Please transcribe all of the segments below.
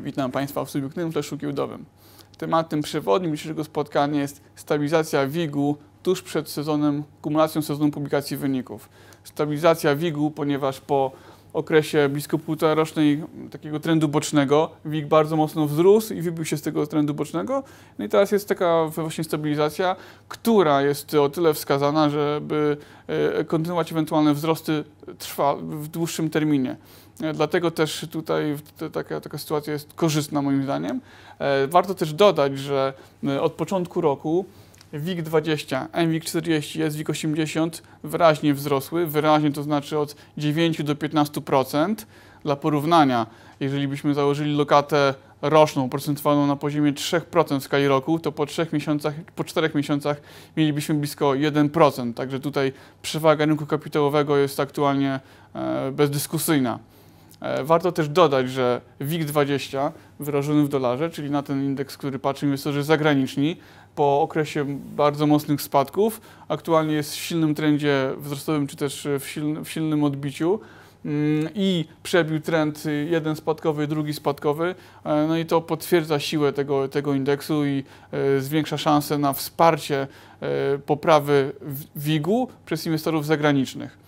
Witam Państwa w subiektywnym fleszu giełdowym. Tematem przewodnim dzisiejszego spotkania jest stabilizacja WIG-u tuż przed sezonem, kumulacją sezonu publikacji wyników. Stabilizacja WIG-u, ponieważ po okresie blisko rocznej takiego trendu bocznego WIG bardzo mocno wzrósł i wybił się z tego trendu bocznego. No i teraz jest taka właśnie stabilizacja, która jest o tyle wskazana, żeby e, kontynuować ewentualne wzrosty trwa w dłuższym terminie. E, dlatego też tutaj taka, taka sytuacja jest korzystna moim zdaniem. E, warto też dodać, że od początku roku WIG20, MWIG40, SWIG80 wyraźnie wzrosły, wyraźnie to znaczy od 9 do 15%. Dla porównania, jeżeli byśmy założyli lokatę roczną procentualną na poziomie 3% w skali roku, to po 3 miesiącach, po 4 miesiącach mielibyśmy blisko 1%. Także tutaj przewaga rynku kapitałowego jest aktualnie e, bezdyskusyjna. E, warto też dodać, że WIG20 wyrażony w dolarze, czyli na ten indeks, który patrzy inwestorzy zagraniczni, po okresie bardzo mocnych spadków, aktualnie jest w silnym trendzie wzrostowym, czy też w, silny, w silnym odbiciu mm, i przebił trend y, jeden spadkowy, drugi spadkowy, e, no i to potwierdza siłę tego, tego indeksu i e, zwiększa szanse na wsparcie poprawy WIG-u przez inwestorów zagranicznych.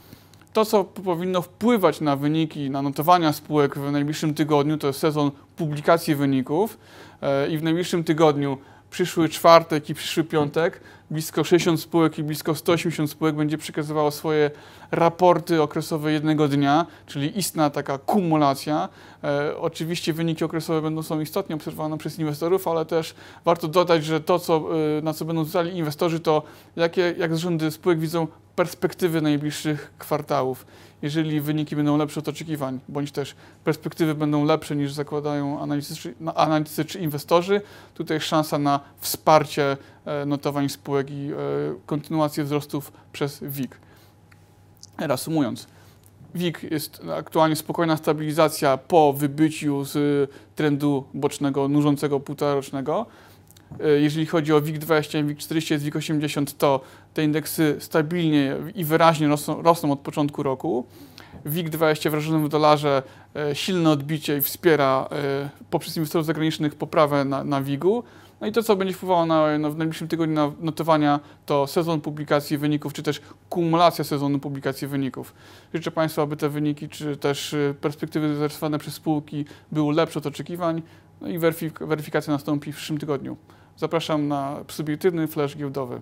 To, co powinno wpływać na wyniki, na notowania spółek w najbliższym tygodniu, to jest sezon publikacji wyników e, i w najbliższym tygodniu przyszły czwartek i przyszły piątek blisko 60 spółek i blisko 180 spółek będzie przekazywało swoje raporty okresowe jednego dnia, czyli istna taka kumulacja. E, oczywiście wyniki okresowe będą są istotnie obserwowane przez inwestorów, ale też warto dodać, że to, co, e, na co będą zwracali inwestorzy, to jakie, jak zarządy spółek widzą perspektywy najbliższych kwartałów. Jeżeli wyniki będą lepsze od oczekiwań, bądź też perspektywy będą lepsze niż zakładają analitycy, no, analitycy czy inwestorzy, tutaj szansa na wsparcie e, notowań spółek i e, kontynuację wzrostów przez WIG. Reasumując, WIG jest aktualnie spokojna stabilizacja po wybyciu z trendu bocznego, nużącego półtorocznego rocznego E, jeżeli chodzi o WIG20, WIG40, WIG80, to te indeksy stabilnie i wyraźnie rosną, rosną od początku roku. WIG20 wyrażonym w dolarze e, silne odbicie i wspiera e, poprzez inwestorów zagranicznych poprawę na, na WIG-u. No i to, co będzie wpływało na, na, w najbliższym tygodniu na notowania, to sezon publikacji wyników, czy też kumulacja sezonu publikacji wyników. Życzę Państwu, aby te wyniki, czy też y, perspektywy zarysowane przez spółki były lepsze od oczekiwań, no i weryfikacja nastąpi w przyszłym tygodniu. Zapraszam na subiektywny flash giełdowy.